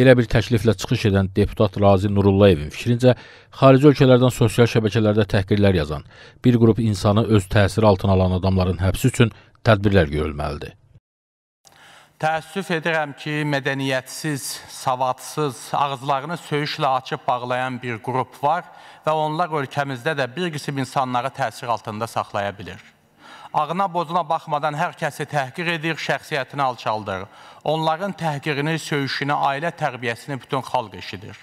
Belə bir təkliflə çıxış edən deputat Razi Nurullayevin fikrincə, xarici ölkələrdən sosial şəbəkələrdə təhqirlər yazan, bir qrup insanı öz təsiri altına alan adamların həbsi üçün tədbirlər görülməlidir. Təəssüf edirəm ki, mədəniyyətsiz, savadsız, ağızlarını söyüşlə açıb bağlayan bir qrup var və onlar ölkəmizdə də bir qism insanları təsir altında saxlaya bilir ağına bozuna baxmadan hər kəsi təhqir edir, şəxsiyyətini alçaldır. Onların təhqirini, söyüşünü, ailə tərbiyəsini bütün xalq eşidir.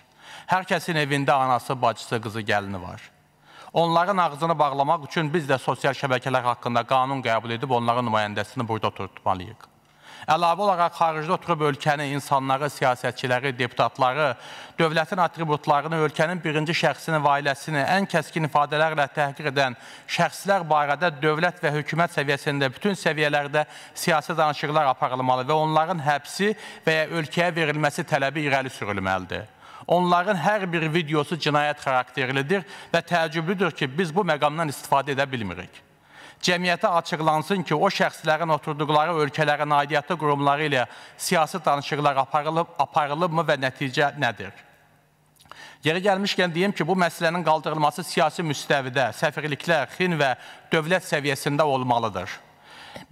Hər kəsin evində anası, bacısı, qızı, gəlini var. Onların ağzını bağlamaq üçün biz də sosial şəbəkələr haqqında qanun qəbul edib onların nümayəndəsini burada oturtmalıyıq. Əlavə olaraq xaricdə oturub ölkəni, insanları, siyasətçiləri, deputatları, dövlətin atributlarını, ölkənin birinci şəxsini və ailəsini ən kəskin ifadələrlə təhqir edən şəxslər barədə dövlət və hökumət səviyyəsində bütün səviyyələrdə siyasi danışıqlar aparılmalı və onların həbsi və ya ölkəyə verilməsi tələbi irəli sürülməlidir. Onların hər bir videosu cinayət xarakterlidir və təəccüblüdür ki, biz bu məqamdan istifadə edə bilmirik cəmiyyətə açıqlansın ki, o şəxslərin oturduqları ölkələrin aidiyyətli qurumları ilə siyasi danışıqlar aparılıb, aparılıb mı və nəticə nədir? Yeri gəlmişkən deyim ki, bu məsələnin qaldırılması siyasi müstəvidə, səfirliklər, xin və dövlət səviyyəsində olmalıdır.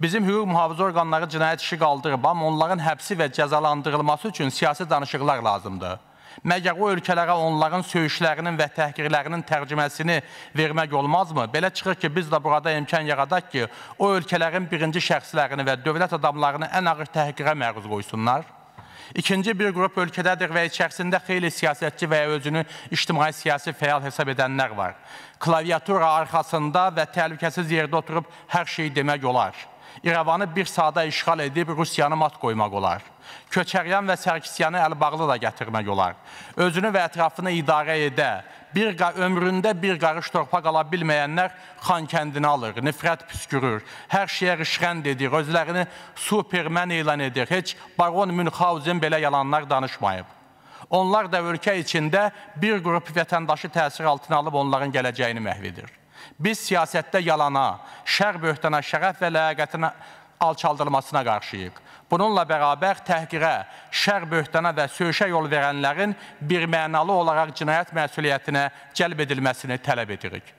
Bizim hüquq mühafizə orqanları cinayət işi qaldırıb, amma onların həbsi və cəzalandırılması üçün siyasi danışıqlar lazımdır məgər o ölkələrə onların söyüşlərinin və təhqirlərinin tərcüməsini vermək olmazmı? Belə çıxır ki, biz də burada imkan yaradaq ki, o ölkələrin birinci şəxslərini və dövlət adamlarını ən ağır təhqirə məruz qoysunlar. İkinci bir qrup ölkədədir və içərisində xeyli siyasətçi və ya özünü ictimai siyasi fəal hesab edənlər var. Klaviatura arxasında və təhlükəsiz yerdə oturub hər şeyi demək olar. İrəvanı bir saata işğal edib Rusiyanı mat qoymaq olar. Köçəryan və Sərkisyanı əlbağlı da gətirmək olar. Özünü və ətrafını idarə edə, bir ömründə bir qarış torpaq ala bilməyənlər xan kəndini alır, nifrət püskürür, hər şeyə rişxənd edir, özlərini supermen elan edir. Heç Baron Münxauzen belə yalanlar danışmayıb. Onlar da ölkə içində bir qrup vətəndaşı təsir altına alıb onların gələcəyini məhv edir. Biz siyasətdə yalana, şər böhtana, şərəf və ləyəqətinə alçaldılmasına qarşıyıq. Bununla bərabər təhqirə, şər böhtana və söhüşə yol verənlərin birmənalı olaraq cinayət məsuliyyətinə cəlb edilməsini tələb edirik.